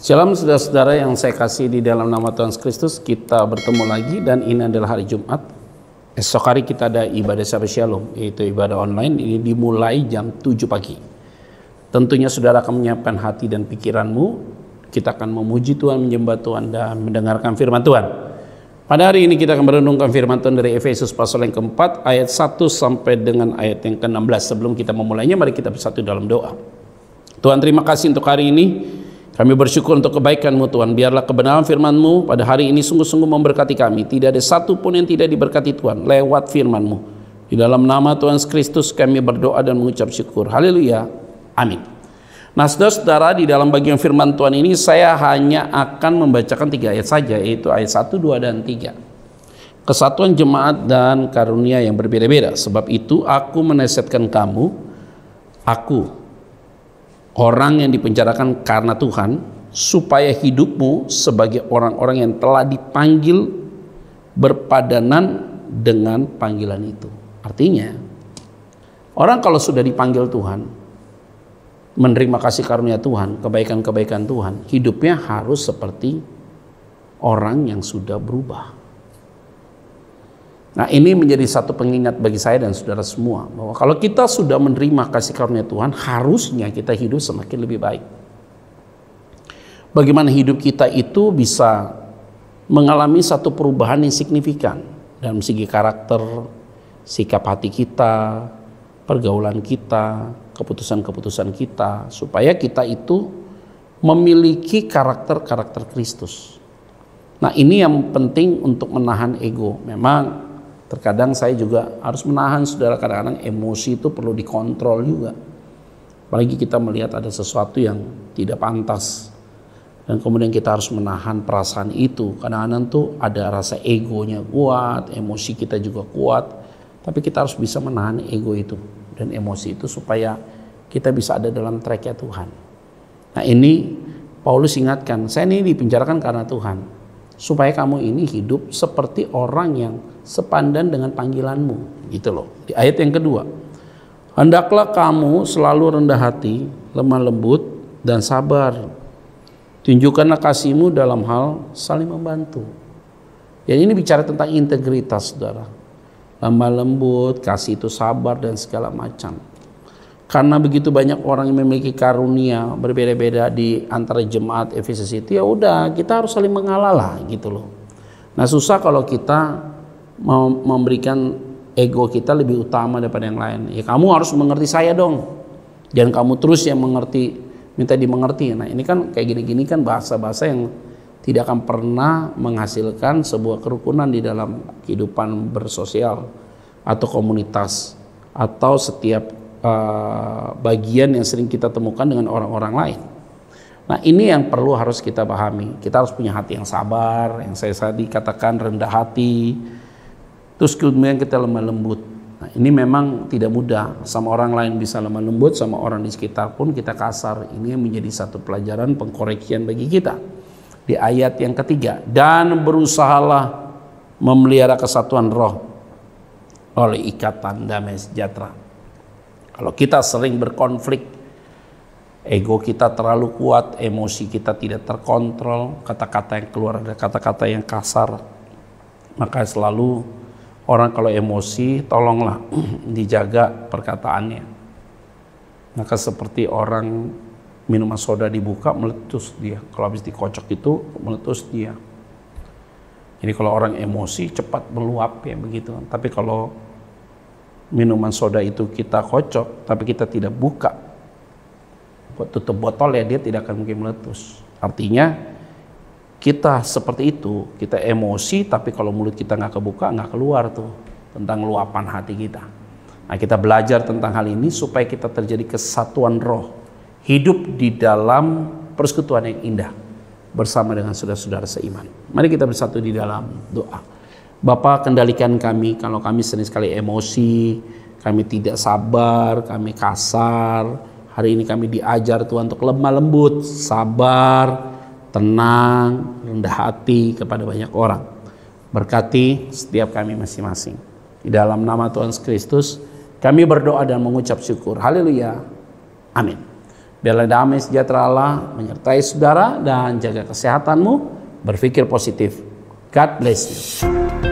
Shalom saudara-saudara yang saya kasih di dalam nama Tuhan Kristus, kita bertemu lagi dan ini adalah hari Jumat. Esok hari kita ada ibadah Shabbat Shalom, yaitu ibadah online, ini dimulai jam 7 pagi. Tentunya saudara akan menyiapkan hati dan pikiranmu, kita akan memuji Tuhan, menyembah Tuhan, dan mendengarkan firman Tuhan. Pada hari ini kita akan merenungkan firman Tuhan dari Efesus pasal yang keempat, ayat 1 sampai dengan ayat yang ke-16. Sebelum kita memulainya, mari kita bersatu dalam doa. Tuhan terima kasih untuk hari ini. Kami bersyukur untuk kebaikan-Mu Tuhan. Biarlah kebenaran firman-Mu pada hari ini sungguh-sungguh memberkati kami. Tidak ada satu pun yang tidak diberkati Tuhan lewat firman-Mu. Di dalam nama Tuhan Kristus kami berdoa dan mengucap syukur. Haleluya. Amin. Nah saudara-saudara di dalam bagian firman Tuhan ini saya hanya akan membacakan tiga ayat saja yaitu ayat 1, 2, dan 3. Kesatuan jemaat dan karunia yang berbeda-beda. Sebab itu aku menesetkan kamu, aku orang yang dipenjarakan karena Tuhan supaya hidupmu sebagai orang-orang yang telah dipanggil berpadanan dengan panggilan itu. Artinya, orang kalau sudah dipanggil Tuhan, menerima kasih karunia Tuhan, kebaikan-kebaikan Tuhan, hidupnya harus seperti orang yang sudah berubah. Nah ini menjadi satu pengingat bagi saya dan saudara semua bahwa kalau kita sudah menerima kasih karunia Tuhan harusnya kita hidup semakin lebih baik. Bagaimana hidup kita itu bisa mengalami satu perubahan yang signifikan dalam segi karakter, sikap hati kita, pergaulan kita, keputusan-keputusan kita supaya kita itu memiliki karakter-karakter Kristus. Nah ini yang penting untuk menahan ego. Memang Terkadang saya juga harus menahan saudara kadang-kadang emosi itu perlu dikontrol juga. Apalagi kita melihat ada sesuatu yang tidak pantas. Dan kemudian kita harus menahan perasaan itu. Kadang-kadang tuh ada rasa egonya kuat, emosi kita juga kuat. Tapi kita harus bisa menahan ego itu dan emosi itu supaya kita bisa ada dalam track tracknya Tuhan. Nah ini Paulus ingatkan, saya ini dipenjarakan karena Tuhan supaya kamu ini hidup seperti orang yang sepandan dengan panggilanmu gitu loh di ayat yang kedua hendaklah kamu selalu rendah hati lemah lembut dan sabar tunjukkanlah kasihmu dalam hal saling membantu ya ini bicara tentang integritas saudara lemah lembut kasih itu sabar dan segala macam karena begitu banyak orang yang memiliki karunia berbeda-beda di antara jemaat Efesus itu ya udah kita harus saling mengalah lah gitu loh. Nah susah kalau kita memberikan ego kita lebih utama daripada yang lain. Ya kamu harus mengerti saya dong. Dan kamu terus yang mengerti minta dimengerti. Nah ini kan kayak gini-gini kan bahasa-bahasa yang tidak akan pernah menghasilkan sebuah kerukunan di dalam kehidupan bersosial atau komunitas atau setiap Eh, bagian yang sering kita temukan dengan orang-orang lain. Nah ini yang perlu harus kita pahami. Kita harus punya hati yang sabar, yang saya tadi katakan rendah hati. Terus kemudian kita lemah lembut. Nah, ini memang tidak mudah. Sama orang lain bisa lemah lembut, sama orang di sekitar pun kita kasar. Ini menjadi satu pelajaran pengkoreksian bagi kita. Di ayat yang ketiga. Dan berusahalah memelihara kesatuan roh oleh ikatan damai sejahtera. Kalau kita sering berkonflik, ego kita terlalu kuat, emosi kita tidak terkontrol, kata-kata yang keluar ada kata-kata yang kasar. Maka selalu orang kalau emosi tolonglah dijaga perkataannya. Maka seperti orang minuman soda dibuka meletus dia. Kalau habis dikocok itu meletus dia. Jadi kalau orang emosi cepat meluap ya begitu. Tapi kalau minuman soda itu kita kocok tapi kita tidak buka tutup botol ya dia tidak akan mungkin meletus artinya kita seperti itu kita emosi tapi kalau mulut kita nggak kebuka nggak keluar tuh tentang luapan hati kita nah kita belajar tentang hal ini supaya kita terjadi kesatuan roh hidup di dalam persekutuan yang indah bersama dengan saudara-saudara seiman mari kita bersatu di dalam doa Bapak kendalikan kami kalau kami sering sekali emosi, kami tidak sabar, kami kasar. Hari ini kami diajar Tuhan untuk lemah lembut, sabar, tenang, rendah hati kepada banyak orang. Berkati setiap kami masing-masing. Di dalam nama Tuhan Kristus, kami berdoa dan mengucap syukur. Haleluya. Amin. Biarlah damai sejahtera Allah menyertai saudara dan jaga kesehatanmu. Berpikir positif. God bless you.